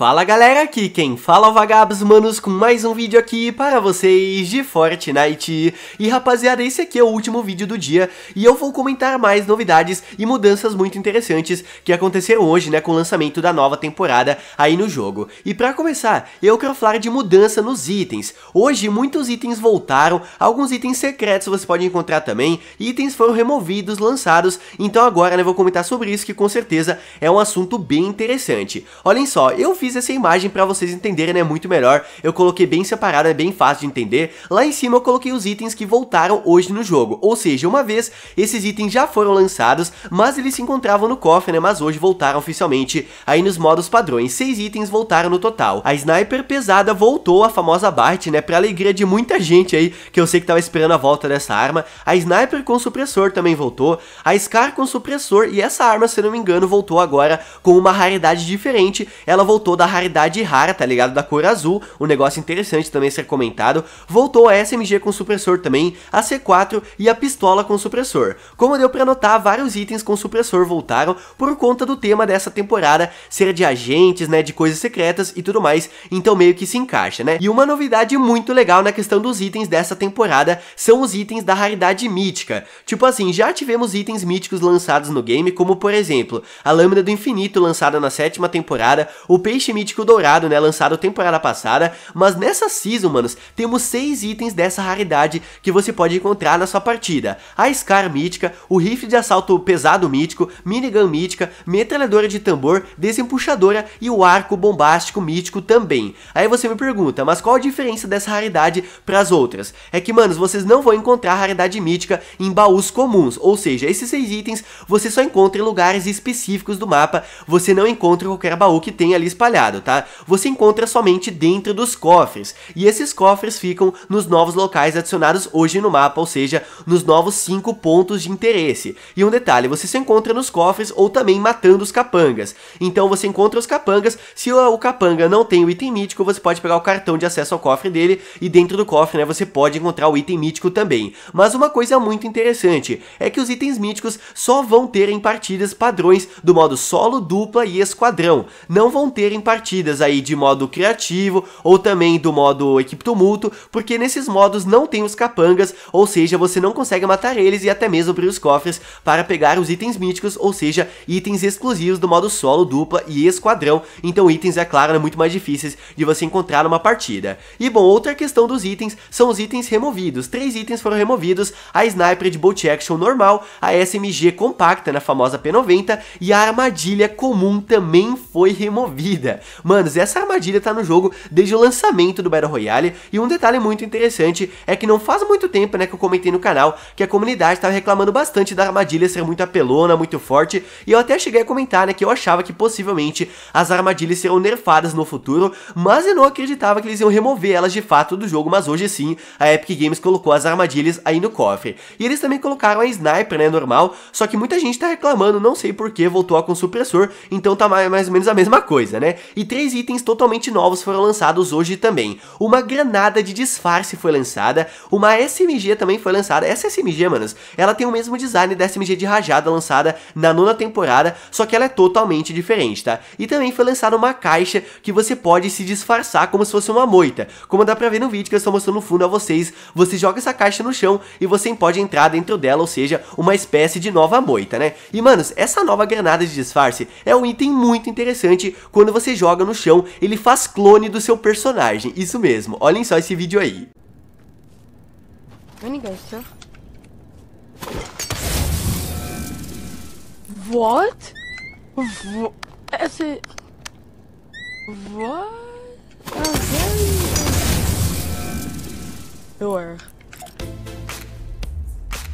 Fala galera, aqui quem fala é o Vagabos Manos com mais um vídeo aqui para vocês de Fortnite. E rapaziada, esse aqui é o último vídeo do dia e eu vou comentar mais novidades e mudanças muito interessantes que aconteceram hoje, né, com o lançamento da nova temporada aí no jogo. E para começar, eu quero falar de mudança nos itens. Hoje muitos itens voltaram, alguns itens secretos você pode encontrar também, itens foram removidos, lançados, então agora né, eu vou comentar sobre isso que com certeza é um assunto bem interessante. Olhem só, eu fiz fiz essa imagem para vocês entenderem, né, muito melhor. Eu coloquei bem separado, é bem fácil de entender. Lá em cima eu coloquei os itens que voltaram hoje no jogo, ou seja, uma vez, esses itens já foram lançados, mas eles se encontravam no cofre, né, mas hoje voltaram oficialmente aí nos modos padrões. Seis itens voltaram no total. A Sniper Pesada voltou, a famosa Bart, né, pra alegria de muita gente aí, que eu sei que tava esperando a volta dessa arma. A Sniper com supressor também voltou, a Scar com supressor, e essa arma, se não me engano, voltou agora com uma raridade diferente, ela voltou da raridade rara, tá ligado? Da cor azul, um negócio interessante também ser comentado. Voltou a SMG com supressor também, a C4 e a pistola com supressor. Como deu pra notar, vários itens com supressor voltaram por conta do tema dessa temporada ser de agentes, né, de coisas secretas e tudo mais, então meio que se encaixa, né? E uma novidade muito legal na questão dos itens dessa temporada são os itens da raridade mítica. Tipo assim, já tivemos itens míticos lançados no game, como por exemplo, a Lâmina do Infinito lançada na sétima temporada, o Peixe peixe mítico dourado, né, lançado temporada passada, mas nessa season, manos, temos seis itens dessa raridade que você pode encontrar na sua partida. A Scar mítica, o rifle de assalto pesado mítico, minigun mítica, metralhadora de tambor, desempuxadora e o arco bombástico mítico também. Aí você me pergunta, mas qual a diferença dessa raridade para as outras? É que, manos, vocês não vão encontrar raridade mítica em baús comuns, ou seja, esses seis itens você só encontra em lugares específicos do mapa, você não encontra qualquer baú que tenha ali espalhado tá? Você encontra somente dentro dos cofres, e esses cofres ficam nos novos locais adicionados hoje no mapa, ou seja, nos novos 5 pontos de interesse. E um detalhe, você se encontra nos cofres ou também matando os capangas. Então você encontra os capangas, se o capanga não tem o item mítico, você pode pegar o cartão de acesso ao cofre dele, e dentro do cofre, né, você pode encontrar o item mítico também. Mas uma coisa muito interessante é que os itens míticos só vão ter em partidas padrões do modo solo, dupla e esquadrão. Não vão ter em partidas aí de modo criativo ou também do modo equipe tumulto, porque nesses modos não tem os capangas, ou seja, você não consegue matar eles e até mesmo abrir os cofres para pegar os itens míticos, ou seja, itens exclusivos do modo solo, dupla e esquadrão, então itens, é claro, né, muito mais difíceis de você encontrar numa partida. E bom, outra questão dos itens são os itens removidos, três itens foram removidos, a sniper de bolt action normal, a SMG compacta na né, famosa P90 e a armadilha comum também foi removida. Manos, essa armadilha tá no jogo desde o lançamento do Battle Royale, e um detalhe muito interessante é que não faz muito tempo, né, que eu comentei no canal que a comunidade estava reclamando bastante da armadilha ser muito apelona, muito forte, e eu até cheguei a comentar, né, que eu achava que possivelmente as armadilhas serão nerfadas no futuro, mas eu não acreditava que eles iam remover elas de fato do jogo, mas hoje sim, a Epic Games colocou as armadilhas aí no cofre. E eles também colocaram a sniper, né, normal, só que muita gente tá reclamando, não sei porquê, voltou a com supressor, então tá mais ou menos a mesma coisa, né? e três itens totalmente novos foram lançados hoje também. Uma granada de disfarce foi lançada, uma SMG também foi lançada. Essa SMG, manos, ela tem o mesmo design da SMG de rajada lançada na nona temporada, só que ela é totalmente diferente, tá? E também foi lançada uma caixa que você pode se disfarçar como se fosse uma moita. Como dá pra ver no vídeo que eu estou mostrando no fundo a vocês, você joga essa caixa no chão e você pode entrar dentro dela, ou seja, uma espécie de nova moita, né? E, manos, essa nova granada de disfarce é um item muito interessante quando você você joga no chão, ele faz clone do seu personagem. Isso mesmo, olhem só esse vídeo aí. É what? What? Esse... What? Oh,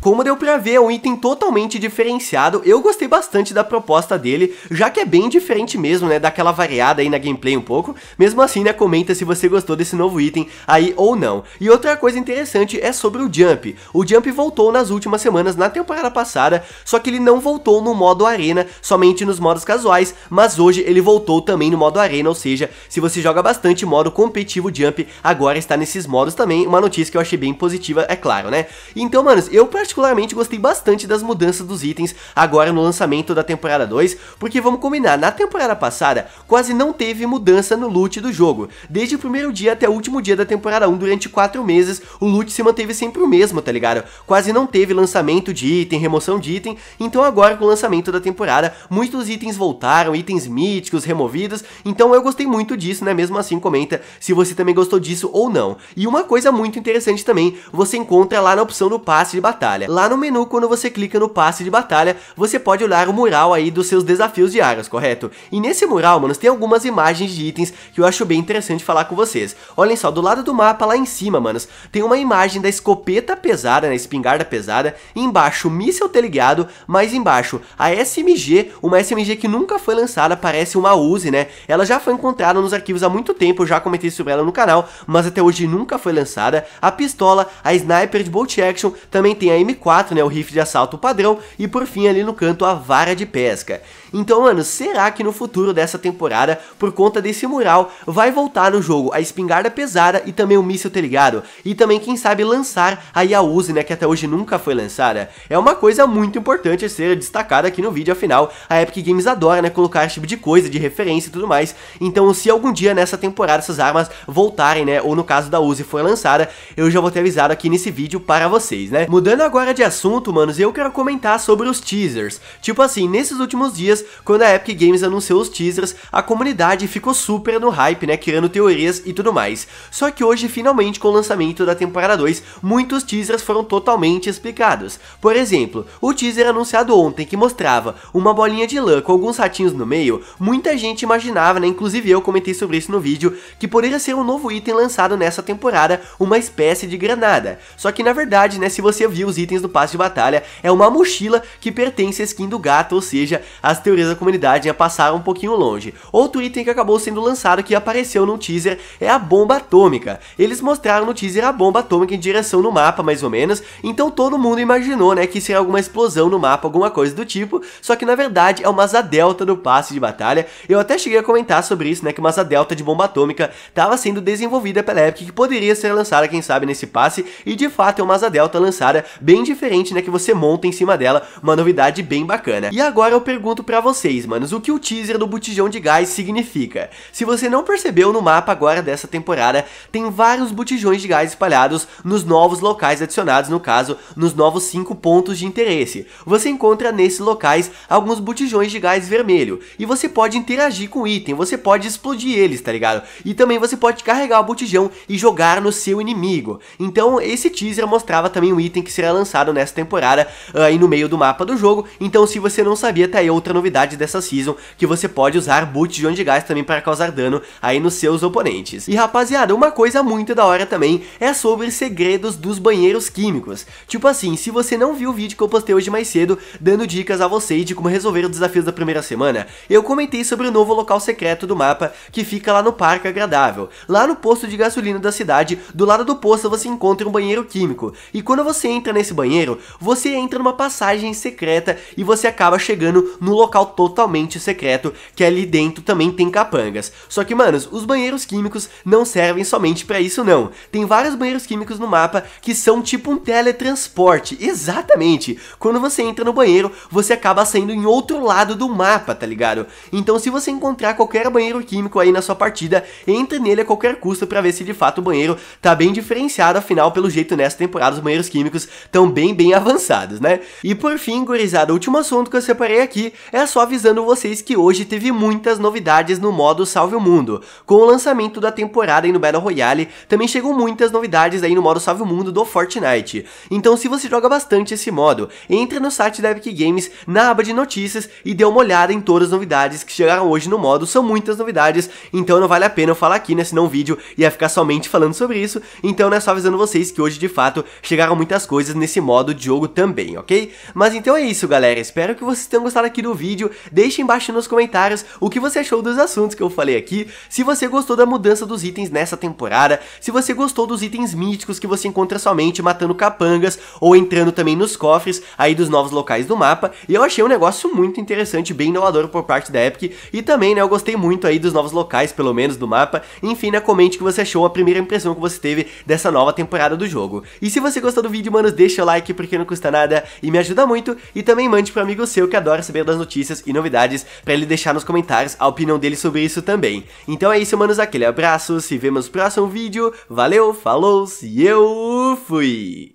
como deu pra ver, é um item totalmente diferenciado, eu gostei bastante da proposta dele, já que é bem diferente mesmo, né, daquela variada aí na gameplay um pouco, mesmo assim, né, comenta se você gostou desse novo item aí ou não. E outra coisa interessante é sobre o Jump, o Jump voltou nas últimas semanas na temporada passada, só que ele não voltou no modo Arena, somente nos modos casuais, mas hoje ele voltou também no modo Arena, ou seja, se você joga bastante modo competitivo Jump, agora está nesses modos também, uma notícia que eu achei bem positiva, é claro, né. Então, manos, eu praticamente particularmente gostei bastante das mudanças dos itens agora no lançamento da temporada 2, porque vamos combinar, na temporada passada quase não teve mudança no loot do jogo. Desde o primeiro dia até o último dia da temporada 1, durante 4 meses, o loot se manteve sempre o mesmo, tá ligado? Quase não teve lançamento de item, remoção de item, então agora com o lançamento da temporada, muitos itens voltaram, itens míticos, removidos, então eu gostei muito disso, né? Mesmo assim, comenta se você também gostou disso ou não. E uma coisa muito interessante também, você encontra lá na opção do passe de batalha batalha. Lá no menu, quando você clica no passe de batalha, você pode olhar o mural aí dos seus desafios diários, correto? E nesse mural, manos, tem algumas imagens de itens que eu acho bem interessante falar com vocês. Olhem só, do lado do mapa, lá em cima, manos, tem uma imagem da escopeta pesada, né, espingarda pesada, embaixo o míssel teleguiado, mais embaixo a SMG, uma SMG que nunca foi lançada, parece uma Uzi, né? Ela já foi encontrada nos arquivos há muito tempo, eu já comentei sobre ela no canal, mas até hoje nunca foi lançada. A pistola, a sniper de bolt action, também tem a M4, né, o rifle de assalto padrão, e por fim ali no canto a vara de pesca. Então, mano, será que no futuro dessa temporada, por conta desse mural, vai voltar no jogo a espingarda pesada e também o míssil, tá ligado? E também, quem sabe, lançar a Yauzi, né, que até hoje nunca foi lançada. É uma coisa muito importante ser destacada aqui no vídeo, afinal, a Epic Games adora, né, colocar esse tipo de coisa, de referência e tudo mais. Então, se algum dia nessa temporada essas armas voltarem, né, ou no caso da Uzi foi lançada, eu já vou ter avisado aqui nesse vídeo para vocês, né. Mudando agora de assunto, manos, eu quero comentar sobre os teasers. Tipo assim, nesses últimos dias, dias, quando a Epic Games anunciou os teasers, a comunidade ficou super no hype, né, criando teorias e tudo mais. Só que hoje, finalmente, com o lançamento da temporada 2, muitos teasers foram totalmente explicados. Por exemplo, o teaser anunciado ontem que mostrava uma bolinha de lã com alguns ratinhos no meio, muita gente imaginava, né, inclusive eu comentei sobre isso no vídeo, que poderia ser um novo item lançado nessa temporada, uma espécie de granada. Só que na verdade, né, se você viu os itens do passe de batalha, é uma mochila que pertence à skin do gato, ou seja, as teorias teorias da comunidade já passaram um pouquinho longe. Outro item que acabou sendo lançado que apareceu no teaser é a bomba atômica. Eles mostraram no teaser a bomba atômica em direção no mapa, mais ou menos, então todo mundo imaginou, né, que seria alguma explosão no mapa, alguma coisa do tipo, só que na verdade é uma asa delta do passe de batalha. Eu até cheguei a comentar sobre isso, né, que uma asa delta de bomba atômica estava sendo desenvolvida pela Epic que poderia ser lançada, quem sabe, nesse passe, e de fato é uma asa delta lançada bem diferente, né, que você monta em cima dela, uma novidade bem bacana. E agora eu pergunto para vocês, manos, o que o teaser do botijão de gás significa. Se você não percebeu, no mapa agora dessa temporada, tem vários botijões de gás espalhados nos novos locais adicionados, no caso, nos novos 5 pontos de interesse. Você encontra nesses locais alguns botijões de gás vermelho, e você pode interagir com o item, você pode explodir eles, tá ligado? E também você pode carregar o botijão e jogar no seu inimigo. Então, esse teaser mostrava também um item que será lançado nessa temporada, ah, aí no meio do mapa do jogo, então se você não sabia, tá aí outra novidade dessa season, que você pode usar boot de gás também para causar dano aí nos seus oponentes. E rapaziada, uma coisa muito da hora também é sobre segredos dos banheiros químicos. Tipo assim, se você não viu o vídeo que eu postei hoje mais cedo, dando dicas a você de como resolver os desafios da primeira semana, eu comentei sobre o novo local secreto do mapa que fica lá no Parque Agradável. Lá no posto de gasolina da cidade, do lado do posto você encontra um banheiro químico. E quando você entra nesse banheiro, você entra numa passagem secreta e você acaba chegando no local local totalmente secreto, que ali dentro também tem capangas. Só que, manos, os banheiros químicos não servem somente para isso não. Tem vários banheiros químicos no mapa que são tipo um teletransporte, exatamente. Quando você entra no banheiro, você acaba saindo em outro lado do mapa, tá ligado? Então se você encontrar qualquer banheiro químico aí na sua partida, entre nele a qualquer custo para ver se de fato o banheiro tá bem diferenciado, afinal, pelo jeito nessa temporada os banheiros químicos estão bem, bem avançados, né? E por fim, gurizada, o último assunto que eu separei aqui é só avisando vocês que hoje teve muitas novidades no modo Salve o Mundo. Com o lançamento da temporada aí no Battle Royale, também chegou muitas novidades aí no modo Salve o Mundo do Fortnite. Então se você joga bastante esse modo, entre no site da Epic Games, na aba de notícias e dê uma olhada em todas as novidades que chegaram hoje no modo, são muitas novidades, então não vale a pena eu falar aqui, né, senão o vídeo ia ficar somente falando sobre isso, então né, só avisando vocês que hoje de fato chegaram muitas coisas nesse modo de jogo também, ok? Mas então é isso galera, espero que vocês tenham gostado aqui do vídeo, vídeo, deixe embaixo nos comentários o que você achou dos assuntos que eu falei aqui, se você gostou da mudança dos itens nessa temporada, se você gostou dos itens míticos que você encontra somente matando capangas ou entrando também nos cofres aí dos novos locais do mapa, e eu achei um negócio muito interessante, bem inovador por parte da Epic, e também, né, eu gostei muito aí dos novos locais, pelo menos, do mapa, enfim, né, comente o que você achou, a primeira impressão que você teve dessa nova temporada do jogo. E se você gostou do vídeo, manos, deixa o like, porque não custa nada e me ajuda muito, e também mande pro amigo seu que adora saber das notícias notícias e novidades para ele deixar nos comentários a opinião dele sobre isso também. Então é isso, manos, aquele abraço, se vemos no próximo vídeo, valeu, falou, se eu fui!